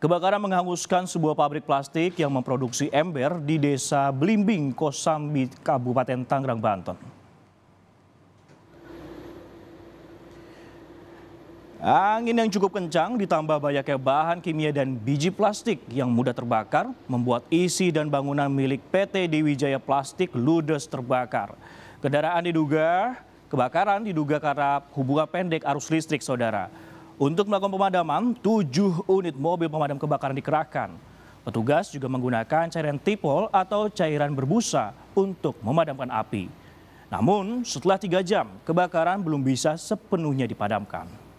Kebakaran menghanguskan sebuah pabrik plastik yang memproduksi ember di desa Blimbing, Kosambi, Kabupaten Tangerang, Banten. Angin yang cukup kencang ditambah banyaknya bahan kimia dan biji plastik yang mudah terbakar membuat isi dan bangunan milik PT Diwijaya Plastik ludes terbakar. Kendaraan diduga, kebakaran diduga karena hubungan pendek arus listrik saudara. Untuk melakukan pemadaman, tujuh unit mobil pemadam kebakaran dikerahkan. Petugas juga menggunakan cairan tipol atau cairan berbusa untuk memadamkan api. Namun, setelah tiga jam, kebakaran belum bisa sepenuhnya dipadamkan.